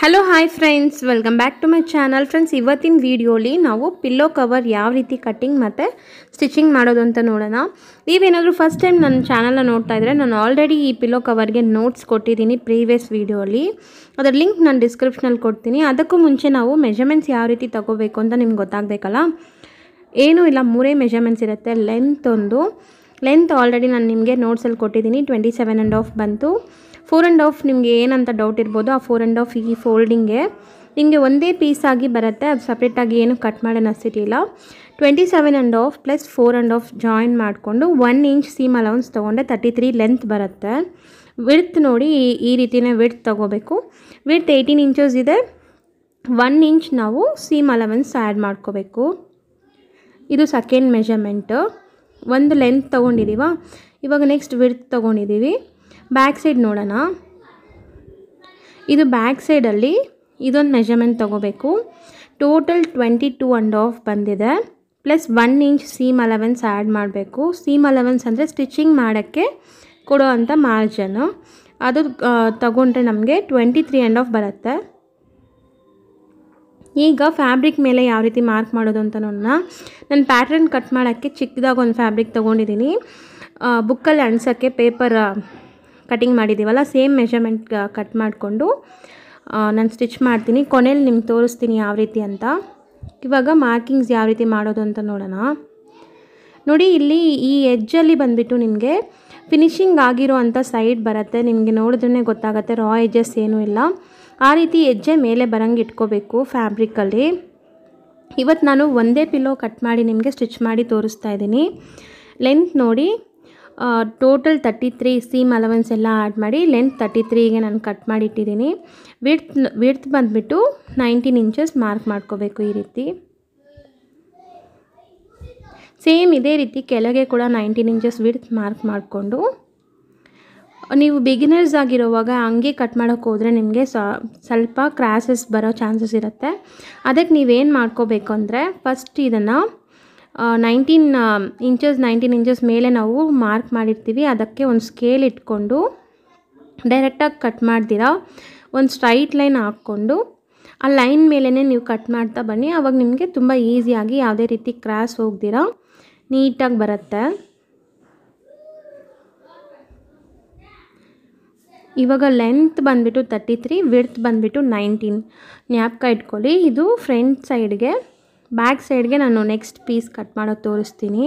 hello hi friends welcome back to my channel friends ಇವತ್ತಿನ ವಿಡಿಯೋಲಿ ನಾವು ಪಿಲ್ಲೋ ಕವರ್ ಯಾವ ರೀತಿ ಕಟ್ಟಿಂಗ್ ಮತ್ತು ಸ್ಟಿಚಿಂಗ್ ಮಾಡೋದು ಅಂತ ನೋಡೋಣ ನೀವೇನಾದರೂ ಫಸ್ಟ್ ಟೈಮ್ ನನ್ನ ಚಾನಲ್ನ ನೋಡ್ತಾ ಇದ್ದರೆ ನಾನು ಆಲ್ರೆಡಿ ಈ ಪಿಲ್ಲೋ ಕವರ್ಗೆ ನೋಟ್ಸ್ ಕೊಟ್ಟಿದ್ದೀನಿ ಪ್ರೀವಿಯಸ್ ವೀಡಿಯೋಲಿ ಅದರ ಲಿಂಕ್ ನಾನು ಡಿಸ್ಕ್ರಿಪ್ಷನಲ್ಲಿ ಕೊಡ್ತೀನಿ ಅದಕ್ಕೂ ಮುಂಚೆ ನಾವು ಮೆಜರ್ಮೆಂಟ್ಸ್ ಯಾವ ರೀತಿ ತೊಗೋಬೇಕು ಅಂತ ನಿಮ್ಗೆ ಗೊತ್ತಾಗಬೇಕಲ್ಲ ಏನೂ ಇಲ್ಲ ಮೂರೇ ಮೆಜರ್ಮೆಂಟ್ಸ್ ಇರುತ್ತೆ ಲೆಂತ್ ಒಂದು ಲೆಂತ್ ಆಲ್ರೆಡಿ ನಾನು ನಿಮಗೆ ನೋಟ್ಸಲ್ಲಿ ಕೊಟ್ಟಿದ್ದೀನಿ ಟ್ವೆಂಟಿ ಸೆವೆನ್ ಆ್ಯಂಡ್ ಆಫ್ ಬಂತು ಫೋರ್ ಆ್ಯಂಡ್ ಆಫ್ ನಿಮಗೆ ಏನಂತ ಡೌಟ್ ಇರ್ಬೋದು ಆ ಫೋರ್ ಆ್ಯಂಡ್ ಆಫ್ ಈ ಫೋಲ್ಡಿಂಗ್ಗೆ ನಿಮಗೆ ಒಂದೇ ಪೀಸಾಗಿ ಬರುತ್ತೆ ಅದು ಸಪ್ರೇಟಾಗಿ ಏನು ಕಟ್ ಮಾಡಿ ಅನಿಸ್ತಿರಲಿಲ್ಲ twenty seven and half plus four and half join ಮಾಡಿಕೊಂಡು ಒನ್ ಇಂಚ್ ಸೀಮ್ ಅಲೌನ್ಸ್ ತೊಗೊಂಡೆ ತರ್ಟಿ ತ್ರೀ ಲೆಂತ್ ಬರುತ್ತೆ ವಿಡ್ತ್ ನೋಡಿ ಈ ರೀತಿನೇ ವಿಡ್ತ್ ತೊಗೋಬೇಕು ವಿಡ್ತ್ ಏಯ್ಟೀನ್ ಇಂಚಸ್ ಇದೆ ಒನ್ ಇಂಚ್ ನಾವು ಸೀಮ್ ಅಲವೆನ್ಸ್ ಆ್ಯಡ್ ಮಾಡ್ಕೋಬೇಕು ಇದು ಸೆಕೆಂಡ್ ಮೆಷರ್ಮೆಂಟು ಒಂದು ಲೆಂತ್ ತೊಗೊಂಡಿದ್ದೀವ ಇವಾಗ ನೆಕ್ಸ್ಟ್ ವಿಡ್ತ್ ತೊಗೊಂಡಿದ್ದೀವಿ ಬ್ಯಾಕ್ ಸೈಡ್ ನೋಡೋಣ ಇದು ಬ್ಯಾಕ್ ಸೈಡಲ್ಲಿ ಇದೊಂದು ಮೆಜರ್ಮೆಂಟ್ ತೊಗೋಬೇಕು total twenty two and half ಬಂದಿದೆ plus one inch seem allowance add ಮಾಡಬೇಕು ಸೀಮ್ ಅಲೆವೆನ್ಸ್ ಅಂದರೆ ಸ್ಟಿಚಿಂಗ್ ಮಾಡೋಕ್ಕೆ ಕೊಡೋ ಅಂಥ ಮಾರ್ಜನ್ನು ಅದು ತಗೊಂಡ್ರೆ ನಮಗೆ ಟ್ವೆಂಟಿ ತ್ರೀ ಆ್ಯಂಡ್ ಆಫ್ ಬರುತ್ತೆ ಈಗ ಫ್ಯಾಬ್ರಿಕ್ ಮೇಲೆ ಯಾವ ರೀತಿ ಮಾರ್ಕ್ ಮಾಡೋದು ಅಂತ ನೋಡೋಣ ನಾನು ಪ್ಯಾಟ್ರನ್ ಕಟ್ ಮಾಡೋಕ್ಕೆ ಚಿಕ್ಕದಾಗಿ ಒಂದು ಫ್ಯಾಬ್ರಿಕ್ ತೊಗೊಂಡಿದ್ದೀನಿ ಬುಕ್ಕಲ್ಲಿ ಅಣಿಸೋಕ್ಕೆ ಪೇಪರ್ ಕಟಿಂಗ್ ಮಾಡಿದ್ದೀವಲ್ಲ ಸೇಮ್ ಮೆಷರ್ಮೆಂಟ್ ಕಟ್ ಮಾಡಿಕೊಂಡು ನಾನು ಸ್ಟಿಚ್ ಮಾಡ್ತೀನಿ ಕೊನೆಯಲ್ಲಿ ನಿಮ್ಗೆ ತೋರಿಸ್ತೀನಿ ಯಾವ ರೀತಿ ಅಂತ ಇವಾಗ ಮಾರ್ಕಿಂಗ್ಸ್ ಯಾವ ರೀತಿ ಮಾಡೋದು ಅಂತ ನೋಡೋಣ ನೋಡಿ ಇಲ್ಲಿ ಈ ಎಜ್ಜಲ್ಲಿ ಬಂದುಬಿಟ್ಟು ನಿಮಗೆ ಫಿನಿಷಿಂಗ್ ಆಗಿರೋ ಅಂಥ ಸೈಡ್ ಬರುತ್ತೆ ನಿಮಗೆ ನೋಡಿದ್ರೇ ಗೊತ್ತಾಗುತ್ತೆ ರಾ ಎಜ್ಜಸ್ ಏನೂ ಇಲ್ಲ ಆ ರೀತಿ ಹೆಜ್ಜೆ ಮೇಲೆ ಬರಂಗೆ ಇಟ್ಕೋಬೇಕು ಫ್ಯಾಬ್ರಿಕಲ್ಲಿ ಇವತ್ತು ನಾನು ಒಂದೇ ಪಿಲೋ ಕಟ್ ಮಾಡಿ ನಿಮಗೆ ಸ್ಟಿಚ್ ಮಾಡಿ ತೋರಿಸ್ತಾ ಇದ್ದೀನಿ ಲೆಂತ್ ನೋಡಿ total thirty three seam allowance ಎಲ್ಲ ಆ್ಯಡ್ ಮಾಡಿ ಲೆಂತ್ ತರ್ಟಿ ತ್ರೀಗೆ ನಾನು ಕಟ್ ಮಾಡಿಟ್ಟಿದ್ದೀನಿ ವಿಡ್ತ್ ವಿಡ್ತ್ ಬಂದುಬಿಟ್ಟು ನೈಂಟೀನ್ ಇಂಚಸ್ ಮಾರ್ಕ್ ಮಾಡ್ಕೋಬೇಕು ಈ ರೀತಿ ಸೇಮ್ ಇದೇ ರೀತಿ ಕೆಳಗೆ ಕೂಡ ನೈಂಟೀನ್ ಇಂಚಸ್ ವಿಡ್ತ್ ಮಾರ್ಕ್ ಮಾಡಿಕೊಂಡು ನೀವು ಬಿಗಿನರ್ಸ್ ಆಗಿರೋವಾಗ ಹಂಗೆ ಕಟ್ ಮಾಡೋಕ್ಕೆ ಹೋದರೆ ನಿಮಗೆ ಸ್ವಲ್ಪ ಕ್ರ್ಯಾಸಸ್ ಬರೋ ಚಾನ್ಸಸ್ ಇರುತ್ತೆ ಅದಕ್ಕೆ ನೀವೇನು ಮಾಡ್ಕೋಬೇಕು ಅಂದರೆ ಫಸ್ಟ್ ಇದನ್ನು ನೈನ್ಟೀನ್ ಇಂಚಸ್ ನೈನ್ಟೀನ್ ಇಂಚಸ್ ಮೇಲೆ ನಾವು ಮಾರ್ಕ್ ಮಾಡಿರ್ತೀವಿ ಅದಕ್ಕೆ ಒಂದು ಸ್ಕೇಲ್ ಇಟ್ಕೊಂಡು ಡೈರೆಕ್ಟಾಗಿ ಕಟ್ ಮಾಡ್ತೀರಾ ಒಂದು ಸ್ಟ್ರೈಟ್ ಲೈನ್ ಹಾಕ್ಕೊಂಡು ಆ ಲೈನ್ ಮೇಲೇ ನೀವು ಕಟ್ ಮಾಡ್ತಾ ಬನ್ನಿ ಆವಾಗ ನಿಮಗೆ ತುಂಬ ಈಸಿಯಾಗಿ ಯಾವುದೇ ರೀತಿ ಕ್ರಾಸ್ ಹೋಗ್ದಿರ ನೀಟಾಗಿ ಬರುತ್ತೆ ಇವಾಗ ಲೆಂತ್ ಬಂದುಬಿಟ್ಟು ತರ್ಟಿ ತ್ರೀ ವಿಡ್ತ್ ಬಂದುಬಿಟ್ಟು ನೈನ್ಟೀನ್ ನ್ಯಾಪ್ಕ ಇಟ್ಕೊಳ್ಳಿ ಇದು ಫ್ರಂಟ್ ಸೈಡ್ಗೆ ಬ್ಯಾಕ್ ಸೈಡ್ಗೆ ನಾನು ನೆಕ್ಸ್ಟ್ ಪೀಸ್ ಕಟ್ ಮಾಡೋದು ತೋರಿಸ್ತೀನಿ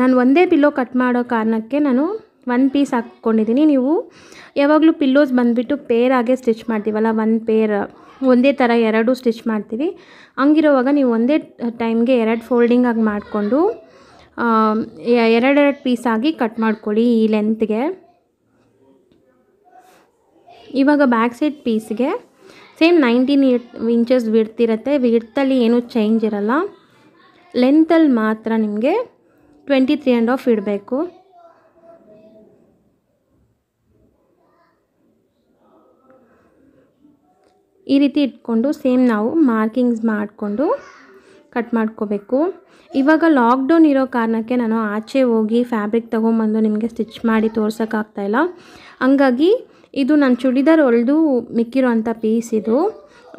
ನಾನು ಒಂದೇ ಪಿಲ್ಲೋ ಕಟ್ ಮಾಡೋ ಕಾರಣಕ್ಕೆ ನಾನು ಒನ್ ಪೀಸ್ ಹಾಕ್ಕೊಂಡಿದ್ದೀನಿ ನೀವು ಯಾವಾಗಲೂ ಪಿಲ್ಲೋಸ್ ಬಂದುಬಿಟ್ಟು ಪೇರ್ ಆಗೇ ಸ್ಟಿಚ್ ಮಾಡ್ತೀವಲ್ಲ ಒನ್ ಪೇರ್ ಒಂದೇ ಥರ ಎರಡು ಸ್ಟಿಚ್ ಮಾಡ್ತೀವಿ ಹಂಗಿರುವಾಗ ನೀವು ಒಂದೇ ಟೈಮ್ಗೆ ಎರಡು ಫೋಲ್ಡಿಂಗ್ ಆಗಿ ಮಾಡಿಕೊಂಡು ಎರಡೆರಡು ಪೀಸ್ ಆಗಿ ಕಟ್ ಮಾಡ್ಕೊಳ್ಳಿ ಈ ಲೆಂತ್ಗೆ ಇವಾಗ ಬ್ಯಾಕ್ ಸೈಡ್ ಪೀಸ್ಗೆ ಸೇಮ್ ನೈನ್ಟೀನ್ ಇಂಚಸ್ ವಿಡ್ತ್ ಇರುತ್ತೆ ವಿಡ್ತಲ್ಲಿ ಏನೂ ಚೇಂಜ್ ಇರೋಲ್ಲ ಲೆಂತಲ್ಲಿ ಮಾತ್ರ ನಿಮಗೆ ಟ್ವೆಂಟಿ ತ್ರೀ ಆ್ಯಂಡ್ ಆಫ್ ಇಡಬೇಕು ಈ ರೀತಿ ಇಟ್ಕೊಂಡು ಸೇಮ್ ನಾವು ಮಾರ್ಕಿಂಗ್ಸ್ ಮಾಡಿಕೊಂಡು ಕಟ್ ಮಾಡ್ಕೋಬೇಕು ಇವಾಗ ಲಾಕ್ಡೌನ್ ಇರೋ ಕಾರಣಕ್ಕೆ ನಾನು ಆಚೆ ಹೋಗಿ ಫ್ಯಾಬ್ರಿಕ್ ತೊಗೊಂಬಂದು ನಿಮಗೆ ಸ್ಟಿಚ್ ಮಾಡಿ ತೋರ್ಸೋಕ್ಕಾಗ್ತಾಯಿಲ್ಲ ಹಂಗಾಗಿ ಇದು ನಾನು ಚೂಡಿದಾರ್ ಹೊಲಿದು ಮಿಕ್ಕಿರೋಂಥ ಪೀಸ್ ಇದು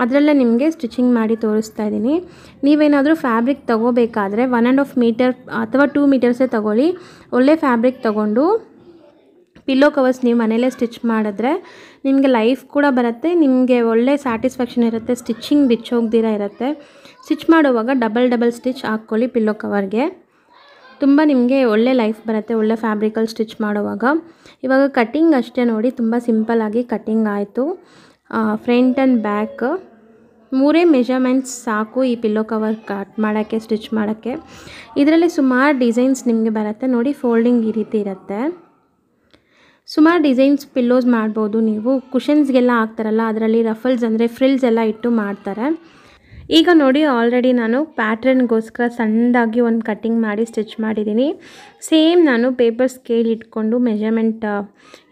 ಅದರಲ್ಲೇ ನಿಮಗೆ ಸ್ಟಿಚಿಂಗ್ ಮಾಡಿ ತೋರಿಸ್ತಾ ಇದ್ದೀನಿ ನೀವೇನಾದರೂ ಫ್ಯಾಬ್ರಿಕ್ ತೊಗೋಬೇಕಾದ್ರೆ ಒನ್ ಆ್ಯಂಡ್ ಆಫ್ ಮೀಟರ್ ಅಥವಾ ಟೂ ಮೀಟರ್ಸೇ ತೊಗೊಳ್ಳಿ ಒಳ್ಳೆ ಫ್ಯಾಬ್ರಿಕ್ ತೊಗೊಂಡು ಪಿಲ್ಲೋ ಕವರ್ಸ್ ನೀವು ಮನೇಲೇ ಸ್ಟಿಚ್ ಮಾಡಿದ್ರೆ ನಿಮಗೆ ಲೈಫ್ ಕೂಡ ಬರುತ್ತೆ ನಿಮಗೆ ಒಳ್ಳೆ ಸ್ಯಾಟಿಸ್ಫ್ಯಾಕ್ಷನ್ ಇರುತ್ತೆ ಸ್ಟಿಚಿಂಗ್ ಬಿಚ್ಚೋಗ್ದಿರ ಇರುತ್ತೆ ಸ್ಟಿಚ್ ಮಾಡುವಾಗ ಡಬಲ್ ಡಬಲ್ ಸ್ಟಿಚ್ ಹಾಕ್ಕೊಳ್ಳಿ ಪಿಲ್ಲೋ ಕವರ್ಗೆ ತುಂಬ ನಿಮಗೆ ಒಳ್ಳೆ ಲೈಫ್ ಬರುತ್ತೆ ಒಳ್ಳೆ ಫ್ಯಾಬ್ರಿಕಲ್ಲಿ ಸ್ಟಿಚ್ ಮಾಡುವಾಗ ಇವಾಗ ಕಟ್ಟಿಂಗ್ ಅಷ್ಟೇ ನೋಡಿ ತುಂಬ ಸಿಂಪಲ್ಲಾಗಿ ಕಟ್ಟಿಂಗ್ ಆಯಿತು ಫ್ರಂಟ್ ಆ್ಯಂಡ್ ಬ್ಯಾಕ್ ಮೂರೇ ಮೆಜರ್ಮೆಂಟ್ಸ್ ಸಾಕು ಈ ಪಿಲ್ಲೋ ಕವರ್ ಕಟ್ ಮಾಡೋಕ್ಕೆ ಸ್ಟಿಚ್ ಮಾಡೋಕ್ಕೆ ಇದರಲ್ಲಿ ಸುಮಾರು ಡಿಸೈನ್ಸ್ ನಿಮಗೆ ಬರುತ್ತೆ ನೋಡಿ ಫೋಲ್ಡಿಂಗ್ ಈ ರೀತಿ ಇರುತ್ತೆ ಸುಮಾರು ಡಿಸೈನ್ಸ್ ಪಿಲ್ಲೋಸ್ ಮಾಡ್ಬೋದು ನೀವು ಕುಷನ್ಸ್ಗೆಲ್ಲ ಹಾಕ್ತಾರಲ್ಲ ಅದರಲ್ಲಿ ರಫಲ್ಸ್ ಅಂದರೆ ಫ್ರಿಲ್ಸ್ ಎಲ್ಲ ಇಟ್ಟು ಮಾಡ್ತಾರೆ ಈಗ ನೋಡಿ ಆಲ್ರೆಡಿ ನಾನು ಪ್ಯಾಟ್ರನ್ಗೋಸ್ಕರ ಸಣ್ಣದಾಗಿ ಒಂದು ಕಟ್ಟಿಂಗ್ ಮಾಡಿ ಸ್ಟಿಚ್ ಮಾಡಿದ್ದೀನಿ ಸೇಮ್ ನಾನು ಪೇಪರ್ ಸ್ಕೇಲ್ ಇಟ್ಕೊಂಡು ಮೆಜರ್ಮೆಂಟ್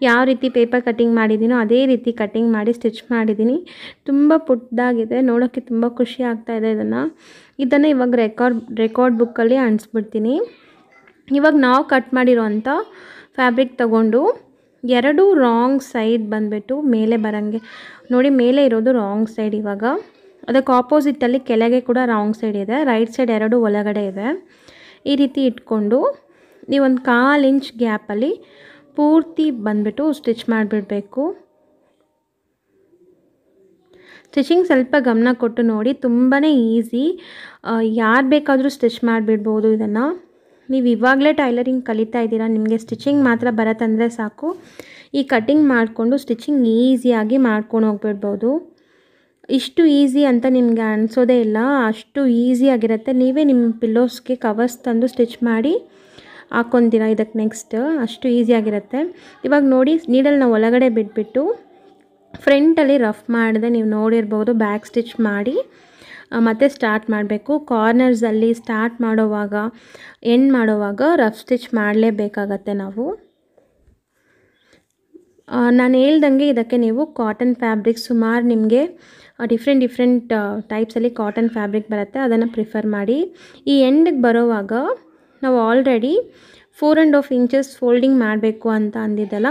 ಯಾವ ರೀತಿ ಪೇಪರ್ ಕಟ್ಟಿಂಗ್ ಮಾಡಿದ್ದೀನೋ ಅದೇ ರೀತಿ ಕಟ್ಟಿಂಗ್ ಮಾಡಿ ಸ್ಟಿಚ್ ಮಾಡಿದ್ದೀನಿ ತುಂಬ ಪುಟ್ಟದಾಗಿದೆ ನೋಡೋಕ್ಕೆ ತುಂಬ ಖುಷಿ ಆಗ್ತಾ ಇದೆ ಇದನ್ನು ಇದನ್ನು ಇವಾಗ ರೆಕಾರ್ಡ್ ರೆಕಾರ್ಡ್ ಬುಕ್ಕಲ್ಲಿ ಅಣಿಸ್ಬಿಡ್ತೀನಿ ಇವಾಗ ನಾವು ಕಟ್ ಮಾಡಿರೋಂಥ ಫ್ಯಾಬ್ರಿಕ್ ತಗೊಂಡು ಎರಡು ರಾಂಗ್ ಸೈಡ್ ಬಂದುಬಿಟ್ಟು ಮೇಲೆ ಬರೋಂಗೆ ನೋಡಿ ಮೇಲೆ ಇರೋದು ರಾಂಗ್ ಸೈಡ್ ಇವಾಗ ಅದಕ್ಕೆ ಆಪೋಸಿಟಲ್ಲಿ ಕೆಳಗೆ ಕೂಡ ರಾಂಗ್ ಸೈಡ್ ಇದೆ ರೈಟ್ ಸೈಡ್ ಎರಡು ಒಳಗಡೆ ಇದೆ ಈ ರೀತಿ ಇಟ್ಕೊಂಡು ನೀವೊಂದು ಕಾಲು ಇಂಚ್ ಗ್ಯಾಪಲ್ಲಿ ಪೂರ್ತಿ ಬಂದುಬಿಟ್ಟು ಸ್ಟಿಚ್ ಮಾಡಿಬಿಡಬೇಕು ಸ್ಟಿಚಿಂಗ್ ಸ್ವಲ್ಪ ಗಮನ ಕೊಟ್ಟು ನೋಡಿ ತುಂಬಾ ಈಸಿ ಯಾರು ಬೇಕಾದರೂ ಸ್ಟಿಚ್ ಮಾಡಿಬಿಡ್ಬೋದು ಇದನ್ನು ನೀವು ಇವಾಗಲೇ ಟೈಲರಿಂಗ್ ಕಲಿತಾ ಇದ್ದೀರಾ ನಿಮಗೆ ಸ್ಟಿಚಿಂಗ್ ಮಾತ್ರ ಬರತ್ತಂದರೆ ಸಾಕು ಈ ಕಟ್ಟಿಂಗ್ ಮಾಡಿಕೊಂಡು ಸ್ಟಿಚಿಂಗ್ ಈಸಿಯಾಗಿ ಮಾಡ್ಕೊಂಡು ಹೋಗ್ಬಿಡ್ಬೋದು ಇಷ್ಟು ಈಸಿ ಅಂತ ನಿಮಗೆ ಅನಿಸೋದೇ ಇಲ್ಲ ಅಷ್ಟು ಈಸಿಯಾಗಿರುತ್ತೆ ನೀವೇ ನಿಮ್ಮ ಪಿಲ್ಲೋಸ್ಗೆ ಕವರ್ಸ್ ತಂದು ಸ್ಟಿಚ್ ಮಾಡಿ ಹಾಕೊಂತೀರ ಇದಕ್ಕೆ ನೆಕ್ಸ್ಟ್ ಅಷ್ಟು ಈಸಿಯಾಗಿರತ್ತೆ ಇವಾಗ ನೋಡಿ ನೀಡಲ್ಲಿ ನಾವು ಒಳಗಡೆ ಬಿಟ್ಬಿಟ್ಟು ಫ್ರಂಟಲ್ಲಿ ರಫ್ ಮಾಡಿದೆ ನೀವು ನೋಡಿರ್ಬೋದು ಬ್ಯಾಕ್ ಸ್ಟಿಚ್ ಮಾಡಿ ಮತ್ತೆ ಸ್ಟಾರ್ಟ್ ಮಾಡಬೇಕು ಕಾರ್ನರ್ಸಲ್ಲಿ ಸ್ಟಾರ್ಟ್ ಮಾಡೋವಾಗ ಎಂಡ್ ಮಾಡೋವಾಗ ರಫ್ ಸ್ಟಿಚ್ ಮಾಡಲೇಬೇಕಾಗತ್ತೆ ನಾವು ನಾನು ಹೇಳ್ದಂಗೆ ಇದಕ್ಕೆ ನೀವು ಕಾಟನ್ ಫ್ಯಾಬ್ರಿಕ್ ಸುಮಾರು ನಿಮಗೆ ಡಿಫ್ರೆಂಟ್ ಡಿಫ್ರೆಂಟ್ ಟೈಪ್ಸಲ್ಲಿ ಕಾಟನ್ ಫ್ಯಾಬ್ರಿಕ್ ಬರುತ್ತೆ ಅದನ್ನು ಪ್ರಿಫರ್ ಮಾಡಿ ಈ ಎಂಡಿಗೆ ಬರೋವಾಗ ನಾವು already four and half inches folding ಮಾಡಬೇಕು ಅಂತ ಅಂದಿದ್ದಲ್ಲ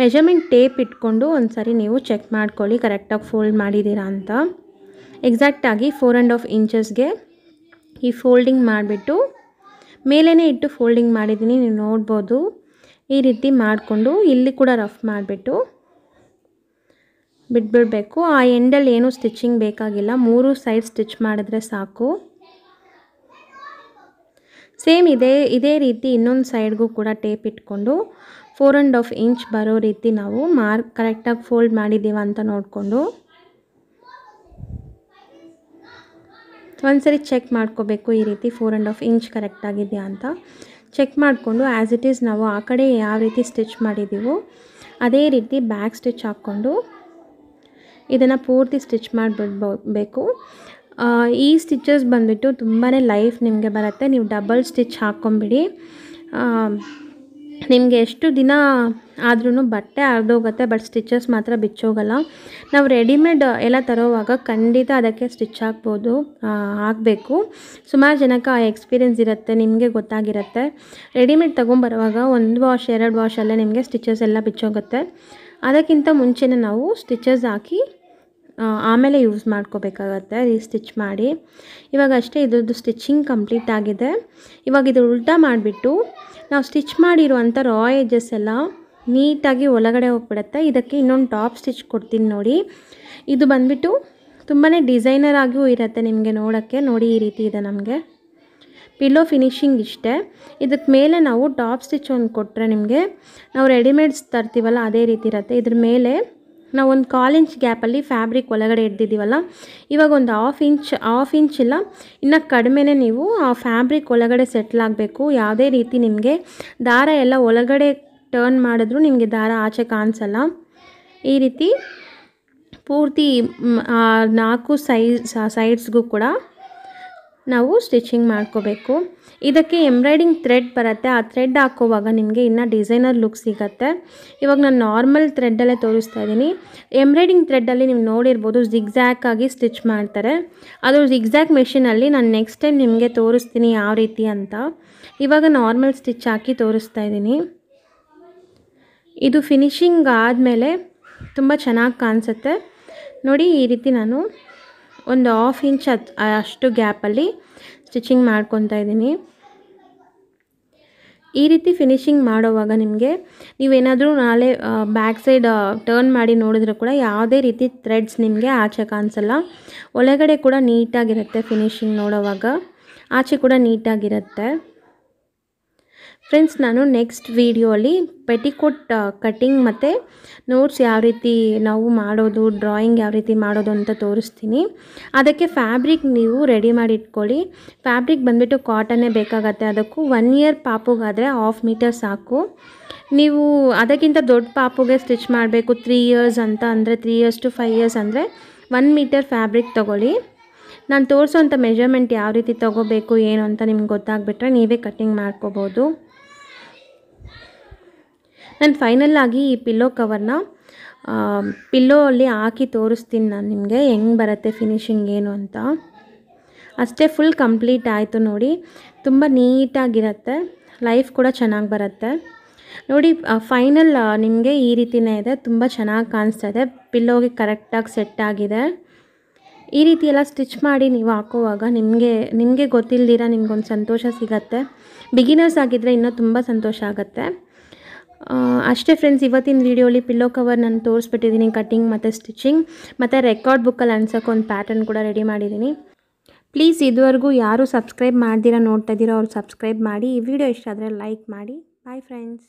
ಮೆಜರ್ಮೆಂಟ್ ಟೇಪ್ ಇಟ್ಕೊಂಡು ಒಂದು ಸರಿ ನೀವು ಚೆಕ್ ಮಾಡ್ಕೊಳ್ಳಿ ಕರೆಕ್ಟಾಗಿ ಫೋಲ್ಡ್ ಮಾಡಿದ್ದೀರಾ ಅಂತ ಎಕ್ಸಾಕ್ಟಾಗಿ ಫೋರ್ ಆ್ಯಂಡ್ ಹಾಫ್ ಇಂಚಸ್ಗೆ ಈ ಫೋಲ್ಡಿಂಗ್ ಮಾಡಿಬಿಟ್ಟು ಮೇಲೇ ಇಟ್ಟು ಫೋಲ್ಡಿಂಗ್ ಮಾಡಿದ್ದೀನಿ ನೀವು ನೋಡ್ಬೋದು ಈ ರೀತಿ ಮಾಡಿಕೊಂಡು ಇಲ್ಲಿ ಕೂಡ ರಫ್ ಮಾಡಿಬಿಟ್ಟು ಬಿಟ್ಬಿಡಬೇಕು ಆ ಎಂಡಲ್ಲಿ ಏನೂ ಸ್ಟಿಚಿಂಗ್ ಬೇಕಾಗಿಲ್ಲ ಮೂರು ಸೈಡ್ ಸ್ಟಿಚ್ ಮಾಡಿದ್ರೆ ಸಾಕು ಸೇಮ್ ಇದೇ ಇದೇ ರೀತಿ ಇನ್ನೊಂದು ಸೈಡ್ಗೂ ಕೂಡ ಟೇಪ್ ಇಟ್ಕೊಂಡು ಫೋರ್ ಆ್ಯಂಡ್ ಹಾಫ್ ಇಂಚ್ ಬರೋ ರೀತಿ ನಾವು ಮಾರ್ಕ್ ಕರೆಕ್ಟಾಗಿ ಫೋಲ್ಡ್ ಮಾಡಿದ್ದೀವ ಅಂತ ನೋಡಿಕೊಂಡು ಒಂದ್ಸರಿ ಚೆಕ್ ಮಾಡ್ಕೋಬೇಕು ಈ ರೀತಿ ಫೋರ್ ಆ್ಯಂಡ್ ಹಾಫ್ ಇಂಚ್ ಕರೆಕ್ಟಾಗಿದೆಯಾ ಅಂತ ಚೆಕ್ ಮಾಡಿಕೊಂಡು ಆ್ಯಸ್ ಇಟ್ ಈಸ್ ನಾವು ಆ ಕಡೆ ಯಾವ ರೀತಿ ಸ್ಟಿಚ್ ಮಾಡಿದ್ದೀವೋ ಅದೇ ರೀತಿ ಬ್ಯಾಕ್ ಸ್ಟಿಚ್ ಹಾಕ್ಕೊಂಡು ಇದನ್ನು ಪೂರ್ತಿ ಸ್ಟಿಚ್ ಮಾಡಿಬಿಡ್ಬೇಕು ಈ ಸ್ಟಿಚಸ್ ಬಂದುಬಿಟ್ಟು ತುಂಬಾ ಲೈಫ್ ನಿಮಗೆ ಬರುತ್ತೆ ನೀವು ಡಬಲ್ ಸ್ಟಿಚ್ ಹಾಕ್ಕೊಂಬಿಡಿ ನಿಮಗೆ ಎಷ್ಟು ದಿನ ಆದ್ರೂ ಬಟ್ಟೆ ಹರಿದೋಗುತ್ತೆ ಬಟ್ ಸ್ಟಿಚಸ್ ಮಾತ್ರ ಬಿಚ್ಚೋಗಲ್ಲ ನಾವು ರೆಡಿಮೇಡ್ ಎಲ್ಲ ತರೋವಾಗ ಖಂಡಿತ ಅದಕ್ಕೆ ಸ್ಟಿಚ್ ಹಾಕ್ಬೋದು ಹಾಕಬೇಕು ಸುಮಾರು ಜನಕ್ಕೆ ಆ ಎಕ್ಸ್ಪೀರಿಯೆನ್ಸ್ ಇರುತ್ತೆ ನಿಮಗೆ ಗೊತ್ತಾಗಿರುತ್ತೆ ರೆಡಿಮೇಡ್ ತೊಗೊಂಬರುವಾಗ ಒಂದು ವಾಶ್ ಎರಡು ವಾಶಲ್ಲೇ ನಿಮಗೆ ಸ್ಟಿಚಸ್ ಎಲ್ಲ ಬಿಚ್ಚೋಗುತ್ತೆ ಅದಕ್ಕಿಂತ ಮುಂಚೆನೇ ನಾವು ಸ್ಟಿಚಸ್ ಹಾಕಿ ಆಮೇಲೆ ಯೂಸ್ ಮಾಡ್ಕೋಬೇಕಾಗತ್ತೆ ರೀ ಸ್ಟಿಚ್ ಮಾಡಿ ಇವಾಗ ಅಷ್ಟೇ ಇದ್ರದ್ದು ಸ್ಟಿಚಿಂಗ್ ಕಂಪ್ಲೀಟ್ ಆಗಿದೆ ಇವಾಗ ಇದು ಉಲ್ಟಾ ಮಾಡಿಬಿಟ್ಟು ನಾವು ಸ್ಟಿಚ್ ಮಾಡಿರುವಂಥ ರಾ ಎಜಸ್ ಎಲ್ಲ ನೀಟಾಗಿ ಒಳಗಡೆ ಹೋಗ್ಬಿಡತ್ತೆ ಇದಕ್ಕೆ ಇನ್ನೊಂದು ಟಾಪ್ ಸ್ಟಿಚ್ ಕೊಡ್ತೀನಿ ನೋಡಿ ಇದು ಬಂದ್ಬಿಟ್ಟು ತುಂಬಾ ಡಿಸೈನರ್ ಆಗಿಯೂ ಇರುತ್ತೆ ನಿಮಗೆ ನೋಡೋಕ್ಕೆ ನೋಡಿ ಈ ರೀತಿ ಇದೆ ನಮಗೆ ಪಿಲ್ಲೋ ಫಿನಿಷಿಂಗ್ ಇಷ್ಟೇ ಇದಕ್ಕೆ ಮೇಲೆ ನಾವು ಟಾಪ್ ಸ್ಟಿಚ್ ಒಂದು ಕೊಟ್ಟರೆ ನಿಮಗೆ ನಾವು ರೆಡಿಮೇಡ್ಸ್ ತರ್ತೀವಲ್ಲ ಅದೇ ರೀತಿ ಇರುತ್ತೆ ಇದ್ರ ಮೇಲೆ ನಾವು ಒಂದು ಕಾಲು ಇಂಚ್ ಗ್ಯಾಪಲ್ಲಿ ಫ್ಯಾಬ್ರಿಕ್ ಒಳಗಡೆ ಇಡ್ದಿದ್ದೀವಲ್ಲ ಇವಾಗ ಒಂದು ಹಾಫ್ ಇಂಚ್ ಹಾಫ್ ಇಂಚ್ ಇಲ್ಲ ಇನ್ನು ಕಡಿಮೆನೇ ನೀವು ಆ ಫ್ಯಾಬ್ರಿಕ್ ಒಳಗಡೆ ಸೆಟ್ಲ್ ಆಗಬೇಕು ಯಾವುದೇ ರೀತಿ ನಿಮಗೆ ದಾರ ಎಲ್ಲ ಒಳಗಡೆ ಟರ್ನ್ ಮಾಡಿದ್ರೂ ನಿಮಗೆ ದಾರ ಆಚೆ ಕಾಣಿಸಲ್ಲ ಈ ರೀತಿ ಪೂರ್ತಿ ನಾಲ್ಕು ಸೈಜ್ ಸೈಡ್ಸ್ಗೂ ಕೂಡ ನಾವು ಸ್ಟಿಚಿಂಗ್ ಮಾಡ್ಕೋಬೇಕು ಇದಕ್ಕೆ ಎಂಬ್ರಾಯ್ಡಿಂಗ್ ಥ್ರೆಡ್ ಬರುತ್ತೆ ಆ ಥ್ರೆಡ್ ಹಾಕೋವಾಗ ನಿಮಗೆ ಇನ್ನೂ ಡಿಸೈನರ್ ಲುಕ್ ಸಿಗುತ್ತೆ ಇವಾಗ ನಾನು ನಾರ್ಮಲ್ ಥ್ರೆಡ್ಡಲ್ಲೇ ತೋರಿಸ್ತಾ ಇದ್ದೀನಿ ಎಂಬ್ರಾಯ್ಡಿಂಗ್ ಥ್ರೆಡ್ಡಲ್ಲಿ ನೀವು ನೋಡಿರ್ಬೋದು ಜಿಗ್ಸ್ಯಾಕ್ ಆಗಿ ಸ್ಟಿಚ್ ಮಾಡ್ತಾರೆ ಅದು ಜಿಗ್ಜ್ಯಾಕ್ ಮೆಷಿನಲ್ಲಿ ನಾನು ನೆಕ್ಸ್ಟ್ ಟೈಮ್ ನಿಮಗೆ ತೋರಿಸ್ತೀನಿ ಯಾವ ರೀತಿ ಅಂತ ಇವಾಗ ನಾರ್ಮಲ್ ಸ್ಟಿಚ್ ಹಾಕಿ ತೋರಿಸ್ತಾ ಇದ್ದೀನಿ ಇದು ಫಿನಿಶಿಂಗ್ ಆದಮೇಲೆ ತುಂಬ ಚೆನ್ನಾಗಿ ಕಾಣಿಸುತ್ತೆ ನೋಡಿ ಈ ರೀತಿ ನಾನು ಒಂದು ಹಾಫ್ ಇಂಚ್ ಅಷ್ಟು ಗ್ಯಾಪಲ್ಲಿ ಸ್ಟಿಚಿಂಗ್ ಮಾಡ್ಕೊತಾ ಇದ್ದೀನಿ ಈ ರೀತಿ ಫಿನಿಶಿಂಗ್ ಮಾಡೋವಾಗ ನಿಮಗೆ ನೀವೇನಾದರೂ ನಾಳೆ ಬ್ಯಾಕ್ ಸೈಡ್ ಟರ್ನ್ ಮಾಡಿ ನೋಡಿದ್ರೂ ಕೂಡ ಯಾವುದೇ ರೀತಿ ಥ್ರೆಡ್ಸ್ ನಿಮಗೆ ಆಚೆ ಕಾಣಿಸಲ್ಲ ಒಳಗಡೆ ಕೂಡ ನೀಟಾಗಿರುತ್ತೆ ಫಿನಿಶಿಂಗ್ ನೋಡೋವಾಗ ಆಚೆ ಕೂಡ ನೀಟಾಗಿರುತ್ತೆ ಫ್ರೆಂಡ್ಸ್ ನಾನು ನೆಕ್ಸ್ಟ್ ವೀಡಿಯೋಲಿ ಪೆಟಿಕೋಟ್ ಕಟ್ಟಿಂಗ್ ಮತ್ತು ನೋಟ್ಸ್ ಯಾವ ರೀತಿ ನಾವು ಮಾಡೋದು ಡ್ರಾಯಿಂಗ್ ಯಾವ ರೀತಿ ಮಾಡೋದು ಅಂತ ತೋರಿಸ್ತೀನಿ ಅದಕ್ಕೆ ಫ್ಯಾಬ್ರಿಕ್ ನೀವು ರೆಡಿ ಮಾಡಿ ಇಟ್ಕೊಳ್ಳಿ ಫ್ಯಾಬ್ರಿಕ್ ಬಂದುಬಿಟ್ಟು ಕಾಟನ್ನೇ ಬೇಕಾಗತ್ತೆ ಅದಕ್ಕೂ ಒನ್ ಇಯರ್ ಪಾಪುಗಾದರೆ ಹಾಫ್ ಮೀಟರ್ ಸಾಕು ನೀವು ಅದಕ್ಕಿಂತ ದೊಡ್ಡ ಪಾಪುಗೆ ಸ್ಟಿಚ್ ಮಾಡಬೇಕು ತ್ರೀ ಇಯರ್ಸ್ ಅಂತ ಅಂದರೆ three years to five years ಅಂದರೆ ಒನ್ ಮೀಟರ್ ಫ್ಯಾಬ್ರಿಕ್ ತಗೊಳ್ಳಿ ನಾನು ತೋರಿಸೋಂಥ ಮೆಜರ್ಮೆಂಟ್ ಯಾವ ರೀತಿ ತೊಗೋಬೇಕು ಏನು ಅಂತ ನಿಮ್ಗೆ ಗೊತ್ತಾಗ್ಬಿಟ್ರೆ ನೀವೇ ಕಟ್ಟಿಂಗ್ ಮಾಡ್ಕೋಬೋದು ನಾನು ಫೈನಲ್ ಆಗಿ ಈ ಪಿಲ್ಲೋ ಕವರ್ನ ಪಿಲ್ಲೋ ಅಲ್ಲಿ ಹಾಕಿ ತೋರಿಸ್ತೀನಿ ನಾನು ನಿಮಗೆ ಹೆಂಗೆ ಬರುತ್ತೆ ಫಿನಿಶಿಂಗ್ ಏನು ಅಂತ ಅಷ್ಟೇ ಫುಲ್ ಕಂಪ್ಲೀಟ್ ಆಯಿತು ನೋಡಿ ತುಂಬ ನೀಟಾಗಿರುತ್ತೆ ಲೈಫ್ ಕೂಡ ಚೆನ್ನಾಗಿ ಬರುತ್ತೆ ನೋಡಿ ಫೈನಲ್ ನಿಮಗೆ ಈ ರೀತಿಯೇ ಇದೆ ತುಂಬ ಚೆನ್ನಾಗಿ ಕಾಣಿಸ್ತಾ ಇದೆ ಪಿಲ್ಲೋಗೆ ಕರೆಕ್ಟಾಗಿ ಸೆಟ್ ಆಗಿದೆ ಈ ರೀತಿ ಎಲ್ಲ ಸ್ಟಿಚ್ ಮಾಡಿ ನೀವು ಹಾಕುವಾಗ ನಿಮಗೆ ನಿಮಗೆ ಗೊತ್ತಿಲ್ಲದಿರ ನಿಮ್ಗೊಂದು ಸಂತೋಷ ಸಿಗತ್ತೆ ಬಿಗಿನರ್ಸ್ ಆಗಿದ್ದರೆ ಇನ್ನೂ ತುಂಬ ಸಂತೋಷ ಆಗುತ್ತೆ ಅಷ್ಟೇ ಫ್ರೆಂಡ್ಸ್ ಇವತ್ತಿನ ವೀಡಿಯೋಲಿ ಪಿಲ್ಲೋ ಕವರ್ ನಾನು ತೋರಿಸ್ಬಿಟ್ಟಿದ್ದೀನಿ ಕಟ್ಟಿಂಗ್ ಮತ್ತು ಸ್ಟಿಚಿಂಗ್ ಮತ್ತು ರೆಕಾರ್ಡ್ ಬುಕ್ಕಲ್ಲಿ ಅನ್ಸೋಕೆ ಒಂದು ಪ್ಯಾಟರ್ನ್ ಕೂಡ ರೆಡಿ ಮಾಡಿದ್ದೀನಿ ಪ್ಲೀಸ್ ಇದುವರೆಗೂ ಯಾರೂ ಸಬ್ಸ್ಕ್ರೈಬ್ ಮಾಡ್ದಿರ ನೋಡ್ತಾ ಇದ್ದೀರೋ ಅವ್ರು ಸಬ್ಸ್ಕ್ರೈಬ್ ಮಾಡಿ ಈ ವಿಡಿಯೋ ಇಷ್ಟ ಆದರೆ ಲೈಕ್ ಮಾಡಿ ಬಾಯ್ ಫ್ರೆಂಡ್ಸ್